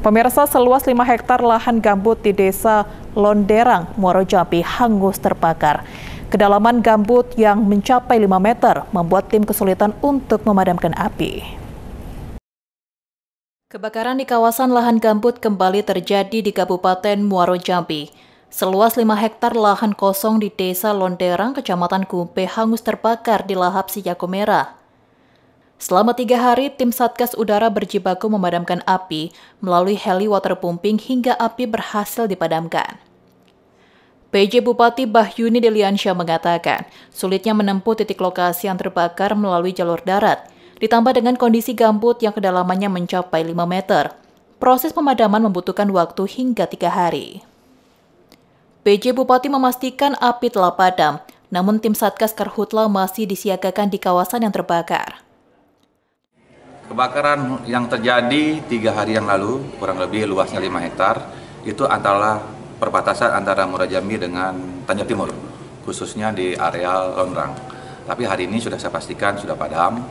Pemirsa seluas 5 hektar lahan gambut di desa Londerang, Muaro Jambi hangus terbakar. Kedalaman gambut yang mencapai 5 meter membuat tim kesulitan untuk memadamkan api. Kebakaran di kawasan lahan gambut kembali terjadi di Kabupaten Muaro Jambi. Seluas 5 hektar lahan kosong di Desa Londerang, Kecamatan Gumpe hangus terbakar di lahap Merah. Selama tiga hari, tim Satgas Udara berjibaku memadamkan api melalui heli water pumping hingga api berhasil dipadamkan. PJ Bupati Bahyuni Deliansyah mengatakan, sulitnya menempuh titik lokasi yang terbakar melalui jalur darat, ditambah dengan kondisi gambut yang kedalamannya mencapai 5 meter. Proses pemadaman membutuhkan waktu hingga tiga hari. PJ Bupati memastikan api telah padam, namun tim Satgas Karhutla masih disiagakan di kawasan yang terbakar. Kebakaran yang terjadi tiga hari yang lalu, kurang lebih luasnya 5 hektar, itu antara perbatasan antara Murajambi dengan Tanjung Timur, khususnya di areal Lonrang. Tapi hari ini sudah saya pastikan sudah padam,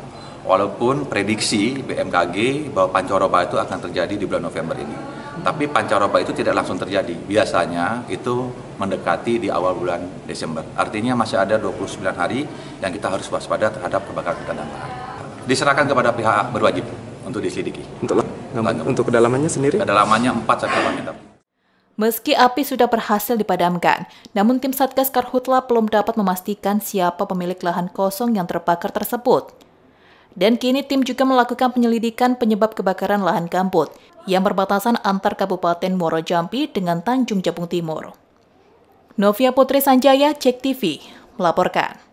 walaupun prediksi BMKG bahwa pancaroba itu akan terjadi di bulan November ini. Tapi pancaroba itu tidak langsung terjadi, biasanya itu mendekati di awal bulan Desember. Artinya masih ada 29 hari yang kita harus waspada terhadap kebakaran hutan dan lahan diserahkan kepada pihak berwajib untuk diselidiki. Untuk, untuk kedalamannya sendiri? Kedalamannya 4 sampai 8 meter. Meski api sudah berhasil dipadamkan, namun tim Satgas Karhutla belum dapat memastikan siapa pemilik lahan kosong yang terbakar tersebut. Dan kini tim juga melakukan penyelidikan penyebab kebakaran lahan gambut yang berbatasan antar Kabupaten Muaro Jambi dengan Tanjung Jabung Timur. Novia Putri Sanjaya, Cek TV, melaporkan.